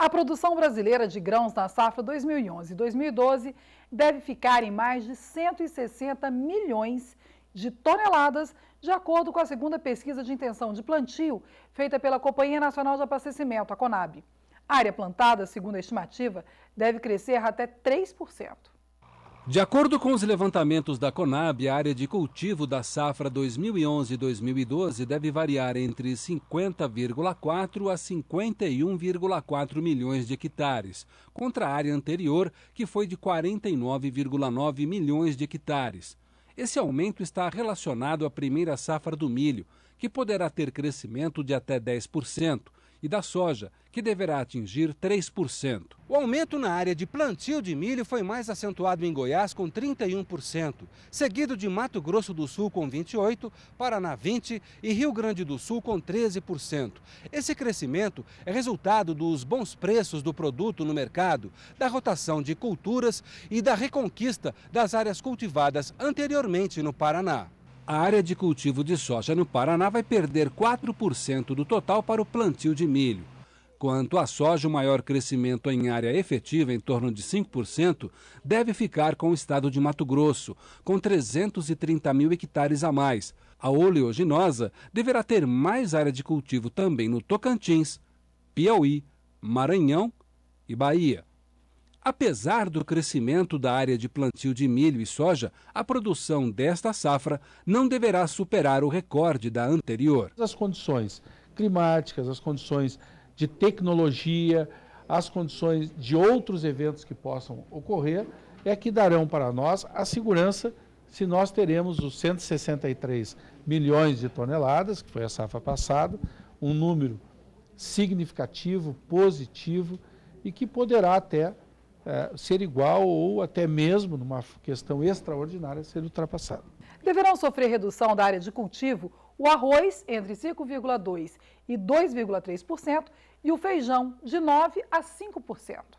A produção brasileira de grãos na safra 2011-2012 deve ficar em mais de 160 milhões de toneladas, de acordo com a segunda pesquisa de intenção de plantio feita pela Companhia Nacional de Abastecimento, a Conab. A área plantada, segundo a estimativa, deve crescer até 3%. De acordo com os levantamentos da Conab, a área de cultivo da safra 2011-2012 deve variar entre 50,4 a 51,4 milhões de hectares, contra a área anterior, que foi de 49,9 milhões de hectares. Esse aumento está relacionado à primeira safra do milho, que poderá ter crescimento de até 10%, e da soja, que deverá atingir 3%. O aumento na área de plantio de milho foi mais acentuado em Goiás, com 31%, seguido de Mato Grosso do Sul, com 28%, Paraná, 20% e Rio Grande do Sul, com 13%. Esse crescimento é resultado dos bons preços do produto no mercado, da rotação de culturas e da reconquista das áreas cultivadas anteriormente no Paraná a área de cultivo de soja no Paraná vai perder 4% do total para o plantio de milho. Quanto à soja, o maior crescimento em área efetiva, em torno de 5%, deve ficar com o estado de Mato Grosso, com 330 mil hectares a mais. A oleaginosa deverá ter mais área de cultivo também no Tocantins, Piauí, Maranhão e Bahia. Apesar do crescimento da área de plantio de milho e soja, a produção desta safra não deverá superar o recorde da anterior. As condições climáticas, as condições de tecnologia, as condições de outros eventos que possam ocorrer é que darão para nós a segurança se nós teremos os 163 milhões de toneladas, que foi a safra passada, um número significativo, positivo e que poderá até é, ser igual ou até mesmo, numa questão extraordinária, ser ultrapassado. Deverão sofrer redução da área de cultivo o arroz entre 5,2% e 2,3% e o feijão de 9% a 5%.